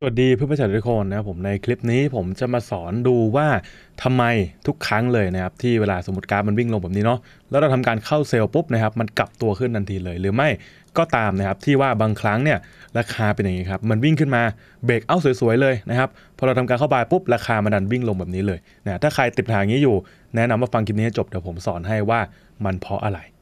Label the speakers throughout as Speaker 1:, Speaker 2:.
Speaker 1: สวัสดีเพื่อนผู้ชมทุกคนนะครับผมในคลิปนี้ผมจะมาสอนดูว่าทำไมทุกครั้งเลยนะครับที่เวลาสมมติการมันวิ่งลงแบบนี้เนาะแล้วเราทำการเข้าเซลล์ปุ๊บนะครับมันกลับตัวขึ้นทันทีเลย หรือไม่ก็ตามนะครับที่ว่าบางครั้งเนี่ยราคาเป็นอย่างนี้ครับมันวิ่งขึ้นมาเบรกเอาสวยๆเลยนะครับพอเราทำการเข้าไปปุ๊บราคามันดันวิ่งลงแบบนี้เลยนะถ้าใครติดหางนี้อยู่แนะนำว่าฟังคลิปนี้จบเดี๋ยวผมสอนให้ว่ามันเพราะอะไร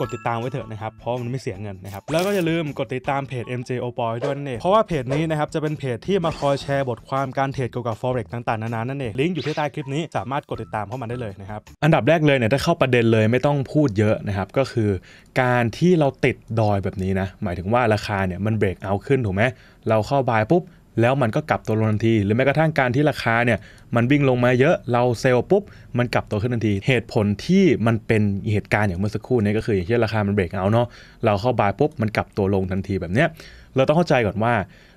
Speaker 1: กดติดตามไว้เถอะนะครับ เพราะมันไม่เสียเงินนะครับ แล้วก็อย่าลืมกดติดตามเพจ MJ o p o y ด้วยนั่นเองเพราะว่าเพจนี้นะครับจะเป็นเพจที่มาคอยแชร์บทความการเทรดเกี่ยวกับ forex ต่างๆ นานา นั่นเอง ลิงก์อยู่ที่ใต้คลิปนี้ สามารถกดติดตามเข้ามาได้เลยนะครับ อันดับแรกเลยเนี่ยถ้าเข้าประเด็นเลยไม่ต้องพูดเยอะนะครับ ก็คือการที่เราติดดอยแบบนี้นะ หมายถึงว่าราคาเนี่ยมันเบรกเอาขึ้นถูกไหมเราเข้าบายปุ๊บแล้วมันก็กลับตัวลงทันที หรือแม้กระทั่งการที่ราคาเนี่ยมันวิ่งลงมาเยอะเราเซลล์ปุ๊บมันกลับตัวขึ้นทันที เหตุผลที่มันเป็นเหตุการณ์อย่างเมื่อสักครู่นี้ก็คืออย่างเช่นราคามันเบรกเอาเนาะเราเข้าบายปุ๊บมันกลับตัวลงทันทีแบบเนี้ยเราต้องเข้าใจก่อนว่า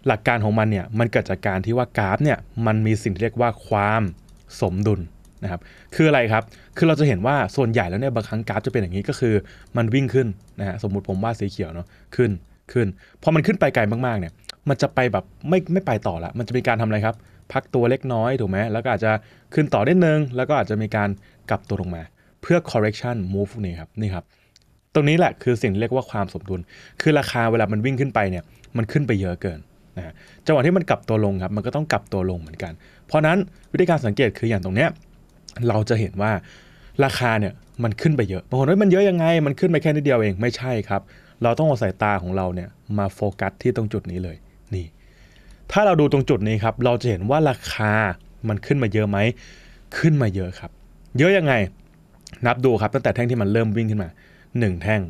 Speaker 1: หลักการของมันเนี่ยมันเกิดจากการที่ว่ากราฟเนี่ยมันมีสิ่งที่เรียกว่าความสมดุลนะครับคืออะไรครับคือเราจะเห็นว่าส่วนใหญ่แล้วเนี่ยบางครั้งกราฟจะเป็นอย่างนี้ก็คือ มันวิ่งขึ้นนะฮะสมมติผมว่าสีเขียวเนาะขึ้นขึ้นพอมันขึ้นไปไกลมากๆเนี่ยมันจะไปแบบไม่ไม่ไปต่อละ มันจะมีการทำอะไรครับ พักตัวเล็กน้อยถูกไหมแล้วก็อาจจะขึ้นต่อได้นึง แล้วก็อาจจะมีการกลับตัวลงมา เพื่อ correction move นี่ครับ นี่ครับ ตรงนี้แหละคือสิ่งเรียกว่าความสมดุล คือราคาเวลามันวิ่งขึ้นไปเนี่ย มันขึ้นไปเยอะเกินนะจังหวะที่มันกลับตัวลงครับ มันก็ต้องกลับตัวลงเหมือนกัน เพราะนั้นวิธีการสังเกตคืออย่างตรงเนี้ยเราจะเห็นว่าราคาเนี่ยมันขึ้นไปเยอะ บางคนว่ามันเยอะยังไง มันขึ้นไปแค่นิดเดียวเอง ไม่ใช่ครับ เราต้องเอาสายตาของเราเนี่ยมาโฟกัสที่ตรงจุดนี้เลยนี่ถ้าเราดูตรงจุดนี้ครับ เราจะเห็นว่าราคามันขึ้นมาเยอะไหมขึ้นมาเยอะครับ เยอะยังไงนับดูครับตั้งแต่แท่งที่มันเริ่มวิ่งขึ้นมา 1 แท่ง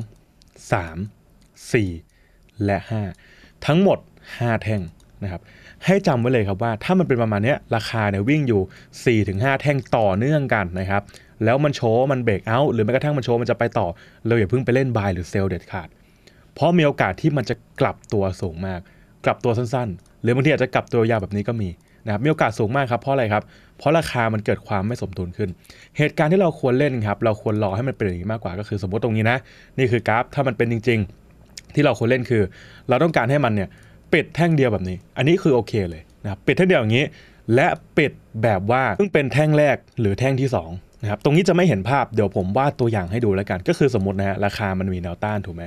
Speaker 1: 2 3 4 และ 5 ทั้งหมด 5 แท่งนะครับให้จำไว้เลยครับว่าถ้ามันเป็นประมาณนี้ราคาเนี่ยวิ่งอยู่ 4-5 แท่งต่อเนื่องกันนะครับแล้วมันโชว์มันเบรกเอาท์หรือแม้กระทั่งมันโชว์มันจะไปต่อเราอย่าเพิ่งไปเล่นบายหรือเซลเด็ดขาดเพราะมีโอกาสที่มันจะกลับตัวสูงมาก กลับตัวสั้นๆ หรือบางทีอาจจะกลับตัวยาวแบบนี้ก็มีนะครับ มีโอกาสสูงมากครับ เพราะอะไรครับ เพราะราคามันเกิดความไม่สมดุลขึ้น เหตุการณ์ที่เราควรเล่นครับ เราควรรอให้มันเป็นอย่างนี้มากกว่าก็คือสมมติตรงนี้นะ นี่คือกราฟ ถ้ามันเป็นจริง ๆ ที่เราควรเล่นคือ เราต้องการให้มันเนี่ยปิดแท่งเดียวแบบนี้ อันนี้คือโอเคเลยนะปิดแท่งเดียวอย่างนี้ และปิดแบบว่าเพิ่งเป็นแท่งแรกหรือแท่งที่ 2นะครับตรงนี้จะไม่เห็นภาพ เดี๋ยวผมวาดตัวอย่างให้ดูแล้วกัน ก็คือสมมตินะฮะราคามันมีแนวต้านถูกไหม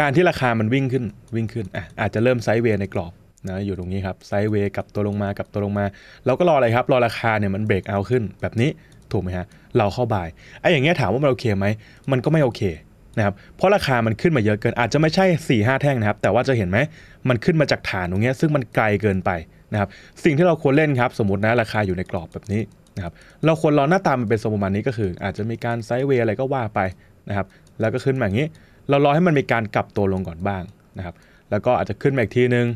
Speaker 1: การที่ราคามันวิ่งขึ้นวิ่งขึ้นอ่ะอาจจะเริ่มไซด์เวย์ในกรอบนะอยู่ตรงนี้ครับไซด์เวย์กับตัวลงมากับตัวลงมาเราก็รออะไรครับ รอราคาเนี่ยมันเบรกเอา ขึ้น แบบนี้ถูกไหมฮะเราเข้าบาย ไอ้อย่างเงี้ยถามว่ามันโอเคไหมมันก็ไม่โอเคนะครับเพราะราคามันขึ้นมาเยอะเกิน อาจจะไม่ใช่4ี่ห้าแท่งนะครับแต่ว่าจะเห็นไหมมันขึ้นมาจากฐานตรงเนี้ยซึ่งมันไกลเกินไปนะครับสิ่งที่เราควรเล่นครับ สมมตินะราคาอยู่ในกรอบแบบนี้นะครับเราควรรอหน้าตามันเป็นทรงประมาณนี้ก็คืออาจจะมีการไซด์เวย์อะไรก็ว่าไปนะครับแล้วก็ขึ้นมาอย่างนี้ เรารอให้มันมีการกลับตัวลงก่อนบ้างนะครับแล้วก็อาจจะขึ้นมาอีกทีนึง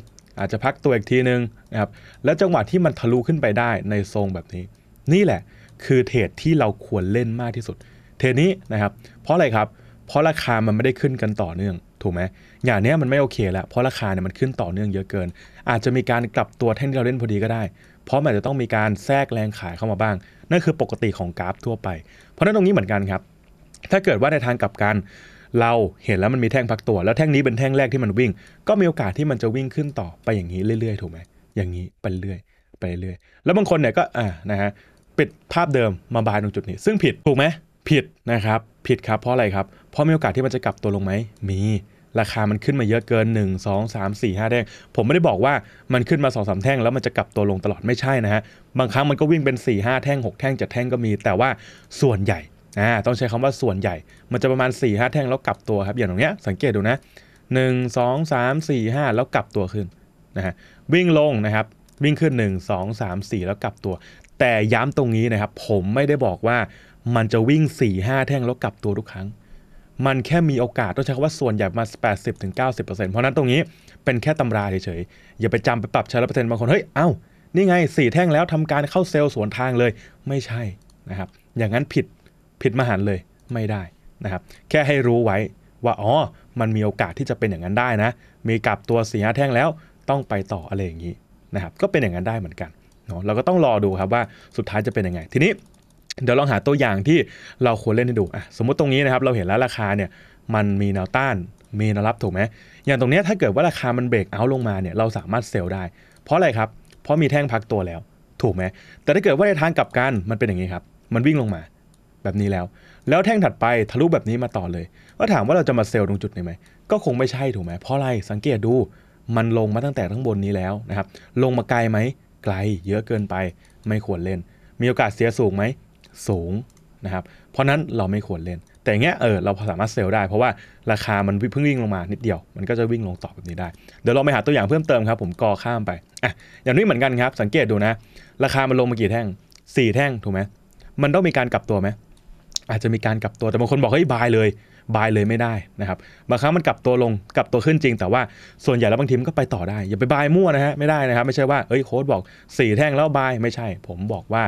Speaker 1: อาจจะพักตัวอีกทีนึงนะครับแล้วจังหวะที่มันทะลุขึ้นไปได้ในทรงแบบนี้ นี่แหละคือเทรดที่เราควรเล่นมากที่สุด เทรดนี้นะครับเพราะอะไรครับเพราะราคามันไม่ได้ขึ้นกันต่อเนื่องถูกไหมอย่างนี้มันไม่โอเคแล้ว เพราะราคาเนี่ยมันขึ้นต่อเนื่องเยอะเกิน อาจจะมีการกลับตัวแท่งที่เราเล่นพอดีก็ได้เพราะมันจะต้องมีการแทรกแรงขายเข้ามาบ้างนั่นคือปกติของกราฟทั่วไป เพราะนั้นตรงนี้เหมือนกันครับ ถ้าเกิดว่าในทางกลับกัน เราเห็นแล้วมันมีแท่งพักตัวแล้วแท่งนี้เป็นแท่งแรกที่มันวิ่ง ก็มีโอกาสที่มันจะวิ่งขึ้นต่อไปอย่างนี้เรื่อย ๆ ถูกไหมอย่างนี้ไปเรื่อยไปเรื่อยแล้วบางคนเนี่ยก็อ่านะฮะปิดภาพเดิมมาบายตรงจุดนี้ ซึ่งผิดถูกไหมผิดนะครับผิดครับเพราะอะไรครับเพราะมีโอกาสที่มันจะกลับตัวลงไหมมีราคามันขึ้นมาเยอะเกิน 1 2 3 4 5 แท่งผมไม่ได้บอกว่ามันขึ้นมา 2 3แท่งแล้วมันจะกลับตัวลงตลอดไม่ใช่นะฮะ บางครั้งมันก็วิ่งเป็น 4 5แท่ง 6 แท่งจะแท่งก็มีแต่ว่าส่วนใหญ่อ่าต้องใช้คำว่าส่วนใหญ่มันจะประมาณ 4 5แท่งแล้วกลับตัวครับอย่างตรงเนี้ยสังเกตดูนะ1 2 3 4 5แล้วกลับตัวขึ้นนะฮะวิ่งลงนะครับวิ่งขึ้น 1 2 3 4 แล้วกลับตัว แต่ย้ำตรงนี้นะครับผมไม่ได้บอกว่ามันจะวิ่ง4-5แท่งแล้วกลับตัวทุกครั้งมันแค่มีโอกาสต้องใช้คำว่าส่วนใหญ่มา 80-90%เพราะนั้นตรงนี้เป็นแค่ตำราเฉยๆ อย่าไปจำไปปรับใช้ร้อเปอร์เซ็นต์บางคน เฮ้ย เอ้า นี่ไงสี่แท่งแล้วทำการเข้าเซลล์สวนทางเลยไม่ใช่นะครับอย่างนั้นผิดผิดมหันเลยไม่ได้นะครับแค่ให้รู้ไว้ว่า อ๋อ มันมีโอกาสที่จะเป็นอย่างนั้นได้นะมีกลับตัวสีแท่งแล้วต้องไปต่ออะไรอย่างนี้นะครับก็เป็นอย่างนั้นได้เหมือนกันเนาะเราก็ต้องรอดูครับว่าสุดท้ายจะเป็นยังไงทีนี้เดี๋ยวลองหาตัวอย่างที่เราควรเล่นให้ดูอ่ะสมมติตรงนี้นะครับเราเห็นแล้วราคาเนี่ยมันมีแนวต้านมีแนวรับถูกไหม อย่างตรงนี้ถ้าเกิดว่าราคามันเบรกเอาลงมาเนี่ยเราสามารถเซลล์ได้ เพราะอะไรครับ เพราะมีแท่งพักตัวแล้ว ถูกไหม แต่ถ้าเกิดว่าในทางกลับกันมันเป็นอย่างนี้ครับ มันวิ่งลงมาแบบนี้แล้ว แล้วแท่งถัดไปทะลุแบบนี้มาต่อเลยก็ถามว่าเราจะมาเซลล์ตรงจุดนี้ไหม ก็คงไม่ใช่ถูกไหม เพราะอะไรสังเกตดู มันลงมาตั้งแต่ทั้งบนนี้แล้วนะครับ ลงมาไกลไหม ไกลเยอะเกินไปไม่ควรเล่น มีโอกาสเสียสูงไหมสูงนะครับเพราะนั้นเราไม่ควรเล่นแต่เงี้ยเออเราสามารถเซลล์ได้ เพราะว่าราคามันเพิ่งวิ่งลงมา นิดเดียวมันก็จะวิ่งลงต่อแบบนี้ได้เดี๋ยวเราไปหาตัวอย่างเพิ่มเติมครับ ผมกอข้ามไปอ่ะอย่างนี้เหมือนกันครับ สังเกตดูนะ ราคามันลงมากี่แท่ง 4 แท่งถูกไหมมันต้องมีการกลับตัวไหมอาจจะมีการกลับตัวแต่บางคนบอกเฮ้ยบายเลย บายเลยไม่ได้นะครับบางครั้งมันกลับตัวลงกลับตัวขึ้นจริง แต่ว่า ส่วนใหญ่แล้วบางทีมันก็ไปต่อได้อย่าไปบายมั่วนะฮะไม่ได้นะครับ ไม่ใช่ว่าเอ้ยโค้ดบอก4แท่งแล้วบายไม่ใช่ผมบอกว่า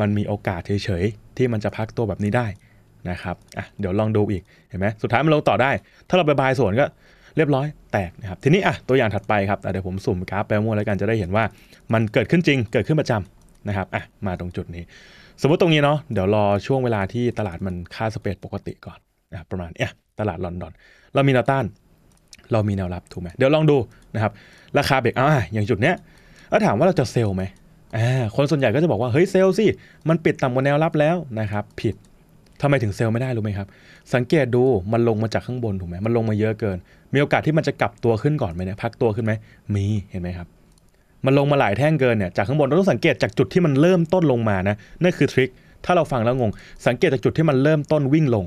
Speaker 1: มันมีโอกาสเฉยๆที่มันจะพักตัวแบบนี้ได้นะครับอ่ะเดี๋ยวลองดูอีกเห็นไหมสุดท้ายมันลงต่อได้ ถ้าเราไปบายส่วนก็เรียบร้อยแตกนะครับทีนี้อ่ะตัวอย่างถัดไปครับเดี๋ยวผมสุ่มกราฟแปลมั่วแล้วกันจะได้เห็นว่ามันเกิดขึ้นจริงเกิดขึ้นประจำนะครับอ่ะมาตรงจุดนี้ สมมติตรงนี้เนาะเดี๋ยวรอช่วงเวลาที่ตลาดมันค่าสเปรดปกติก่อนนะประมาณเนี่ยตลาดลอนดอนเรามีแนวต้าน เรามีแนวรับถูกไหมเดี๋ยวลองดูนะครับราคาเบรกอ่ะอย่างจุดเนี้ยแล้วถามว่าเราจะเซลล์ไหมคนส่วนใหญ่ก็จะบอกว่าเฮ้ยเซลล์สิมันปิดต่ำกว่าแนวรับแล้วนะครับผิดทำไมถึงเซลล์ไม่ได้รู้ไหมครับ สังเกตดูมันลงมาจากข้างบนถูกไหมมันลงมาเยอะเกิน มีโอกาสที่มันจะกลับตัวขึ้นก่อนไหมเนี่ยพักตัวขึ้นไหมมีเห็นไหมครับ มันลงมาหลายแท่งเกินเนี่ยจากข้างบนเราต้องสังเกตจากจุดที่มันเริ่มต้นลงมานะนั่นคือทริคถ้าเราฟังแล้วงง สังเกตจากจุดที่มันเริ่มต้นวิ่งลง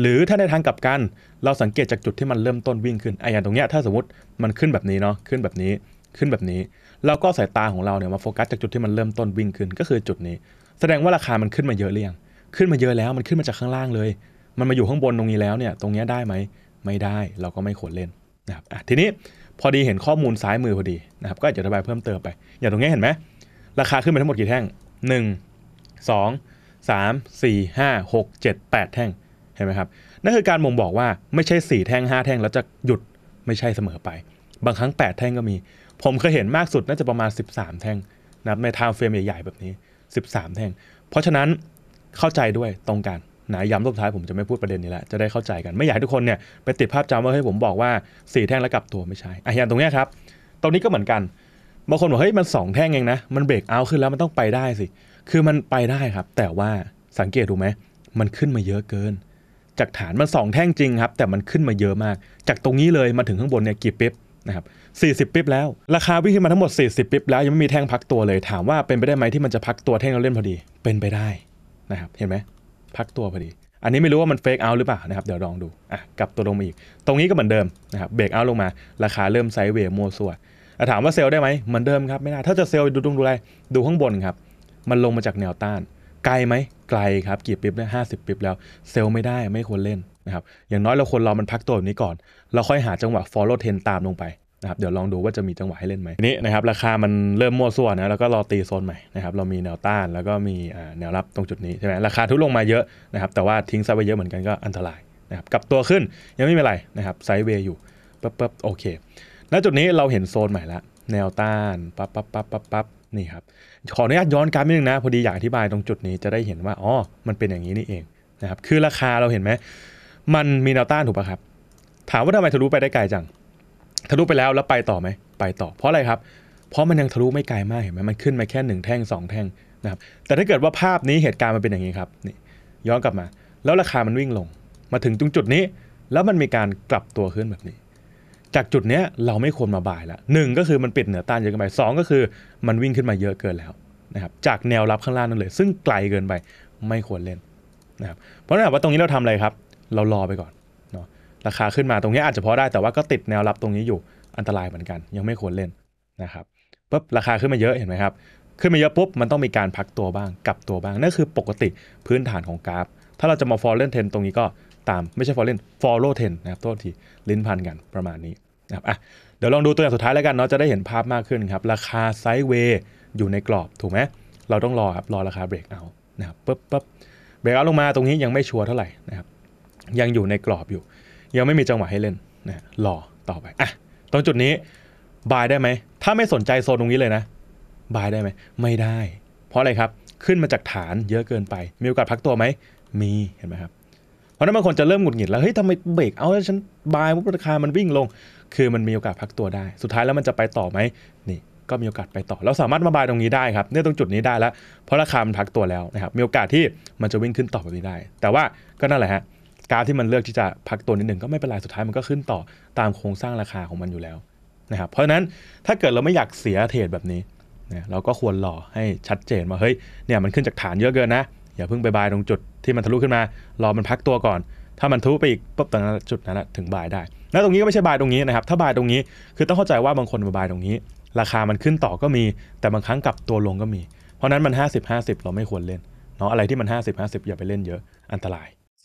Speaker 1: หรือถ้าในทางกลับกันเราสังเกตจากจุดที่มันเริ่มต้นวิ่งขึ้นไอ้อย่างตรงเนี้ยถ้าสมมติมันขึ้นแบบนี้เนาะขึ้นแบบนี้ขึ้นแบบนี้แล้วก็สายตาของเราเนี่ยมาโฟกัสจากจุดที่มันเริ่มต้นวิ่งขึ้น ก็คือจุดนี้ แสดงว่าราคามันขึ้นมาเยอะหรือยังขึ้นมาเยอะแล้วมันขึ้นมาจากข้างล่างเลย มันมาอยู่ข้างบนตรงนี้แล้วเนี่ยตรงนี้ได้ไหมไม่ได้ เราก็ไม่ควรเล่นนะครับทีนี้พอดีเห็นข้อมูลซ้ายมือพอดีนะครับก็จะระบายเพิ่มเติมไปอย่างตรงนี้เห็นไหมราคาขึ้นไปทั้งหมดกี่แท่ง1 2 3 4 5 6 7 8แท่งเห็นไหมครับนั่นคือการมองบอกว่าไม่ใช่ 4 แท่ง5 แท่งแล้วจะหยุดไม่ใช่เสมอไป บางครั้ง 8 แท่งก็มีผมเคยเห็นมากสุดน่าจะประมาณ 13 แท่งนะในทาวเฟรมใหญ่ๆแบบนี้ 13 แท่งเพราะฉะนั้นเข้าใจด้วยตรงกันนะย้ำสุดท้ายผมจะไม่พูดประเด็นนี้แล้วจะได้เข้าใจกันไม่อยากให้ทุกคนเนี่ยไปติดภาพจำว่าเฮ้ยผมบอกว่า 4 แท่งแล้วกลับตัวไม่ใช่อ่ะอย่างตรงนี้ครับตรงนี้ก็เหมือนกัน บางคนบอกเฮ้ยมัน 2 แท่งเองนะ มันเบรกเอาขึ้นแล้วมันต้องไปได้สิ คือมันไปได้ครับแต่ว่าสังเกตดูไหมมันขึ้นมาเยอะเกิน จากฐานมัน2แท่งจริงครับแต่มันขึ้นมาเยอะมากจากตรงนี้เลยมาถึงข้างบนเนี่ยกี่ปิ๊บนะครับ40ปิ๊บแล้วราคาวิ่งขึ้นมาทั้งหมด 40ปิ๊บแล้วยังไม่มีแท่งพักตัวเลยถามว่าเป็นไปได้ไหมที่มันจะพักตัวแท่งเราเล่นพอดี เป็นไปได้นะครับเห็นไหม พักตัวพอดี อันนี้ไม่รู้ว่ามันเฟกเอาหรือเปล่านะครับเดี๋ยวลองดูอ่ะกลับตัวลงมาอีก ตรงนี้ก็เหมือนเดิมนะครับเบรกเอาลงมา ราคาเริ่มไซเวย์มัวสัวถามว่าเซลได้ไหมเหมือนเดิมครับไม่น่าถ้าจะเซลดูตรงดูอะไรดูข้างบนครับมันลงมาจากแนวต้าน ไกลไหมไกลครับกี่ปิ๊บเนี่ยห้าสิบปิ๊บแล้วเซลไม่ได้ไม่ควรเล่นนะครับอย่างน้อยเราคนเรามันพักตัวแบบนี้ก่อน เราค่อยหาจังหวะ follow trend ตามลงไปนะครับ เดี๋ยวลองดูว่าจะมีจังหวะให้เล่นไหมนี่นะครับราคามันเริ่มมั่วส่วนนะแล้วก็รอตีโซนใหม่นะครับ เรามีแนวต้านแล้วก็มีแนวรับตรงจุดนี้ใช่ไหมราคาทุลงมาเยอะนะครับ แต่ว่าทิ้งซับไปเยอะเหมือนกันก็อันตรายนะครับกลับตัวขึ้นยังไม่เป็นไรนะครับไซด์เวย์อยู่ปั๊บปั๊บโอเคณจุดนี้เราเห็นโซนใหม่ละแนวต้านปั๊บปั๊บปั๊บปั๊บปั๊บนี่ครับขออนุญาตย้อนกลับนิดนึงนะพอดีอยากอธิบายตรงจุดนี้จะได้เห็นว่าอ๋อมันเป็นอย่างนี้นี่เองนะครับคือราคาเราเห็นไหมมันมีแนวต้านถูกป่ะครับ ถามว่าทำไมทะลุไปได้ไกลจัง ทะลุไปแล้วแล้วไปต่อไหมไปต่อ เพราะอะไรครับ เพราะมันยังทะลุไม่ไกลมากเห็นไหมมันขึ้นมาแค่หนึ่งแท่ง 2 แท่งนะครับ แต่ถ้าเกิดว่าภาพนี้เหตุการณ์มันเป็นอย่างนี้ครับ นี่ย้อนกลับมาแล้วราคามันวิ่งลง มาถึงตรงจุดนี้แล้วมันมีการกลับตัวขึ้นแบบนี้ จากจุดนี้เราไม่ควรมาบ่ายละหนึ่งก็คือมันปิดเหนือต้านเยอะเกินไปสองก็คือ มันวิ่งขึ้นมาเยอะเกินแล้วนะครับ จากแนวรับข้างล่างนั่นเลย ซึ่งไกลเกินไปไม่ควรเล่นนะครับ เพราะถ้าว่าตรงนี้เราทำอะไรครับเรารอไปก่อนเนาะราคาขึ้นมาตรงนี้อาจจะพอได้ แต่ว่าก็ติดแนวรับตรงนี้อยู่อันตรายเหมือนกัน ยังไม่ควรเล่นนะครับปุ๊บราคาขึ้นมาเยอะเห็นไหมครับ ขึ้นมาเยอะปุ๊บมันต้องมีการพักตัวบ้างกลับตัวบ้างนั่นคือปกติพื้นฐานของกราฟ ถ้าเราจะมา follow trend ตรงนี้ก็ตามไม่ใช่ follow follow trend นะครับโทษทีลิ้นพันกันประมาณนี้นะครับอ่ะเดี๋ยวลองดูตัวอย่างสุดท้ายแล้วกันเนาะจะได้เห็นภาพมากขึ้นครับราคาไซด์เวย์อยู่ในกรอบถูกไหมเราต้องรอครับรอราคาเบรกเอานะครับปุ๊บปุ๊บเบรกเอาลงมาตรงนี้ยังไม่ชัวร์เท่าไหร่นะครับยังอยู่ในกรอบอยู่ ยังไม่มีจังหวะให้เล่นนะรอต่อไป อ่ะ ตรงจุดนี้บายได้ไหม ถ้าไม่สนใจโซนตรงนี้เลยนะ บายได้ไหม ไม่ได้ เพราะอะไรครับขึ้นมาจากฐานเยอะเกินไป มีโอกาสพักตัวไหม มี เห็นไหมครับ เพราะนั้นบางคนจะเริ่มหงุดหงิดแล้วเฮ้ยทำไมเบรกเอาแล้วฉันบายราคามันวิ่งลง คือมันมีโอกาสพักตัวได้ สุดท้ายแล้วมันจะไปต่อไหมนี่ก็มีโอกาสไปต่อเราสามารถมาบายตรงนี้ได้ครับเนี่ยตรงจุดนี้ได้แล้ว เพราะราคามันพักตัวแล้วนะครับมีโอกาสที่มันจะวิ่งขึ้นต่อแบบนี้ได้ แต่ว่าก็นั่นแหละฮะการที่มันเลือกที่จะพักตัวนิดหนึ่งก็ไม่เป็นไร สุดท้ายมันก็ขึ้นต่อตามโครงสร้างราคาของมันอยู่แล้วนะครับเพราะฉะนั้นถ้าเกิดเราไม่อยากเสียเทรดแบบนี้นะเราก็ควรรอให้ชัดเจนว่าเฮ้ยเนี่ยมันขึ้นจากฐานเยอะเกินนะอย่าเพิ่งไปบายตรงจุดที่มันทะลุขึ้นมา รอมันพักตัวก่อน ถ้ามันทะลุไปอีกปุ๊บตรงนั้นจุดนั้นถึงบายได้แล้วตรงนี้ก็ไม่ใช่บายตรงนี้นะครับถ้าบายตรงนี้คือต้องเข้าใจว่าบางคนมาบายตรงนี้ ราคามันขึ้นต่อก็มี แต่บางครั้งกลับตัวลงก็มีเพราะนั้นมัน 50-50 เราไม่ควรเล่นเนาะอะไรที่มัน 50-50 อย่าไปเล่นเยอะอันตราย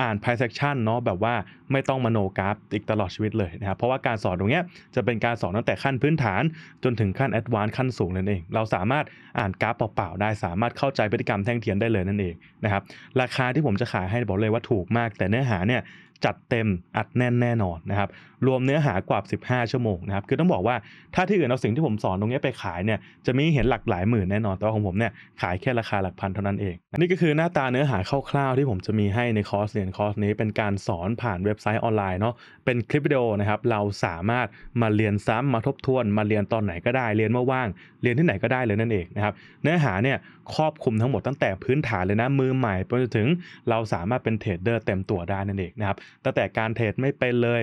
Speaker 1: อ่านไพ่เ e action เนาะแบบว่าไม่ต้องมโนกราฟอีกตลอดชีวิตเลยนะครับเพราะว่าการสอนตรงเนี้ยจะเป็นการสอนตั้งแต่ขั้นพื้นฐาน จนถึงขั้นแอดวานซ์ขั้นสูงนั่นเอง เราสามารถอ่านกราฟเปล่า ๆ ได้สามารถเข้าใจพฤติกรรมแท่งเทียนได้เลยนั่นเองนะครับราคาที่ผมจะขายให้บอกเลยว่าถูกมาก แต่เนื้อหาเนี่ยจัดเต็มอัดแน่นแน่นอนนะครับรวมเนื้อหากว่า 15 ชั่วโมงนะครับคือต้องบอกว่าถ้าที่อื่นเอาสิ่งที่ผมสอนตรงนี้ไปขายเนี่ยจะมีเห็นหลักหลายหมื่นแน่นอนแต่ว่าของผมเนี่ยขายแค่ราคาหลักพันเท่านั้นเองนี่ก็คือหน้าตาเนื้อหาคร่าวๆที่ผมจะมีให้ในคอร์สเรียนนคอร์สนี้เป็นการสอนผ่านเว็บไซต์ออนไลน์เนาะ เป็นคลิปวิดีโอนะครับ เราสามารถมาเรียนซ้ำมาทบทวนมาเรียนตอนไหนก็ได้ เรียนเมื่อว่าง เรียนที่ไหนก็ได้เลยนั่นเองนะครับ เนื้อหาเนี่ยครอบคลุมทั้งหมดตั้งแต่พื้นฐานเลยนะ มือใหม่ไปจนถึงเราสามารถเป็นเทรดเดอร์เต็มตัวได้นั่นเองนะครับ ตั้งแต่การเทรดไม่เป็นเลย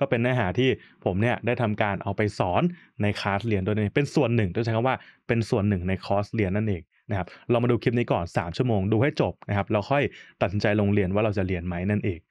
Speaker 1: ก็เป็นเนื้อหาที่ผมเนี่ยได้ทำการเอาไปสอนในคลาสเรียนด้วยเป็นส่วนหนึ่งต้องใช้คำว่าเป็นส่วนหนึ่งในคอร์สเรียนนั่นเองนะครับเรามาดูคลิปนี้ก่อน 3 ชั่วโมงดูให้จบนะครับเราค่อยตัดสินใจลงเรียนว่าเราจะเรียนไหมนั่นเอง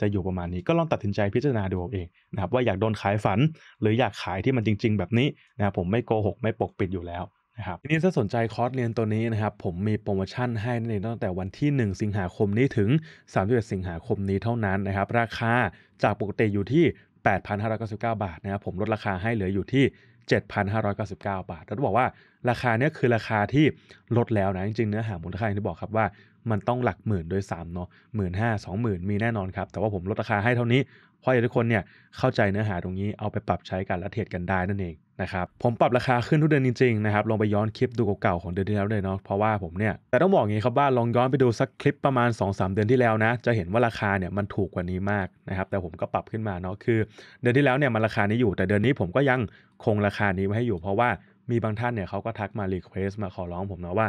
Speaker 1: จะอยู่ประมาณนี้ก็ลองตัดสินใจพิจารณาดูเองนะครับว่าอยากโดนขายฝันหรืออยากขายที่มันจริงๆ แบบนี้นะครับผมไม่โกหก ไม่ปกปิดอยู่แล้วนะครับทีนี้ถ้าสนใจคอร์สเรียนตัวนี้นะครับผมมีโปรโมชั่นให้ในตั้งแต่วันที่ 1 สิงหาคมนี้ถึง31สิงหาคมนี้เท่านั้นนะครับราคาจากปกติอยู่ที่ 8,599 บาทนะครับผมลดราคาให้เหลืออยู่ที่7,599 บาทแล้วต้องบอกว่าราคาเนี้ยคือราคาที่ลดแล้วนะจริงๆเนื้อหามูลค่าอย่างที่บอกครับว่ามันต้องหลักหมื่นด้วยซ้ำเนาะหมื่นห้าสองหมื่นมีแน่นอนครับแต่ว่าผมลดราคาให้เท่านี้เพราะอยาทุกคนเนี่ยเข้าใจเนื้อหาตรงนี้เอาไปปรับใช้กันและเทรดกันได้นั่นเองนะครับผมปรับราคาขึ้นทุกเดือนจริง ๆ นะครับลองไปย้อนคลิปดูเก่าๆของเดือนที่แล้วเลยเนาะเพราะว่าผมเนี่ยแต่ต้องบอกอย่างนี้ครับว่าลองย้อนไปดูสักคลิปประมาณ 2-3 เดือนที่แล้วนะจะเห็นว่าราคาเนี่ยมันถูกกว่านี้มากนะครับแต่ผมก็ปรับขึ้นมาเนาะคือ เดือนที่แล้วเนี่ยมันราคานี้อยู่แต่เดือนนี้ผมก็ยังคงราคานี้ไว้ให้อยู่เพราะว่ามีบางท่านเนี่ยเขาก็ทักมารีเควสมาขอร้องผมนะว่า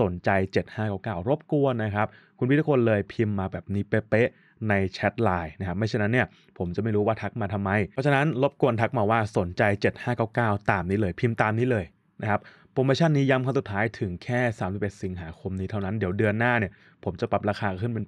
Speaker 1: สนใจ 7599 รบกวนนะครับ คุณพี่ทุกคนเลยพิมพ์มาแบบนี้เป๊ะในแชทไลน์นะครับไม่ฉะนั้นเนี่ยผมจะไม่รู้ว่าทักมาทำไม เพราะฉะนั้น รบกวนทักมาว่าสนใจ 7599 ตามนี้เลย พิมพ์ตามนี้เลยนะครับโปรโมชั่นนี้ย้ำครั้งสุดท้ายถึงแค่31สิงหาคมนี้เท่านั้นเดี๋ยวเดือนหน้าเนี่ยผมจะปรับราคาขึ้นเป็น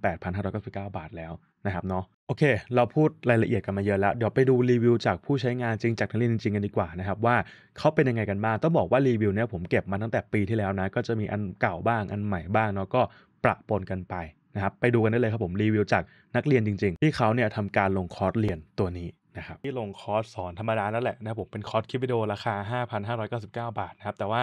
Speaker 1: 8,599บาทแล้วนะครับเนาะโอเค เราพูดรายละเอียดกันมาเยอะแล้วเดี๋ยวไปดูรีวิวจากผู้ใช้งานจริงจากนักเรียนจริงกันดีกว่านะครับว่าเขาเป็นยังไงกันบ้างต้องบอกว่ารีวิวเนี่ยผม เก็บมาตั้งแต่ปีที่แล้วนะก็จะมีอันเก่าบ้าง อันใหม่บ้างเนาะก็ประปนกันไปนะครับไปดูกันได้เลยครับผมรีวิวจากนักเรียนจริง ๆ ที่เขาเนี่ยทำการลงคอร์สเรียนตัวนี้นะครับที่ลงคอร์สสอน ธรรมดานั่นแหละนะผมเป็นคอร์สคลิปวิดีโอราคา 5,599 บาทนะครับแต่ว่า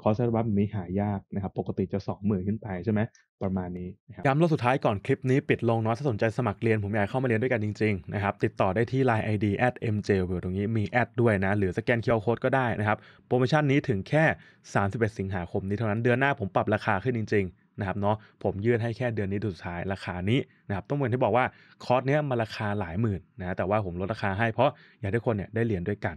Speaker 1: คอร์สบัฟนี้หายากนะครับ ปกติจะ 20,000ขึ้นไปใช่ไหมประมาณนี้ย้ำรอบสุดท้ายก่อนคลิปนี้ปิดลงเนาะถ้าสนใจสมัครเรียน ผมอยากเข้ามาเรียนด้วยกันจริงๆนะครับติดต่อได้ที่ Line ID at mjw ตรงนี้มีแอดด้วยนะ หรือสแกนเค QR โค้ดก็ได้นะครับโปรโมชั่นนี้ถึงแค่ 31 สิงหาคมนี้เท่านั้นเดือนหน้าผมปรับราคาขึ้นจริงๆนะครับเนาะผมยื่นให้แค่เดือนนี้สุดท้ายราคานี้นะครับต้องเหมือนที่บอกว่าคอร์สเนี้ยมันราคาหลายหมื่นนะแต่ว่าผมลดราคาให้เพราะอยากให้คนเนี่ยได้เรียนด้วยกัน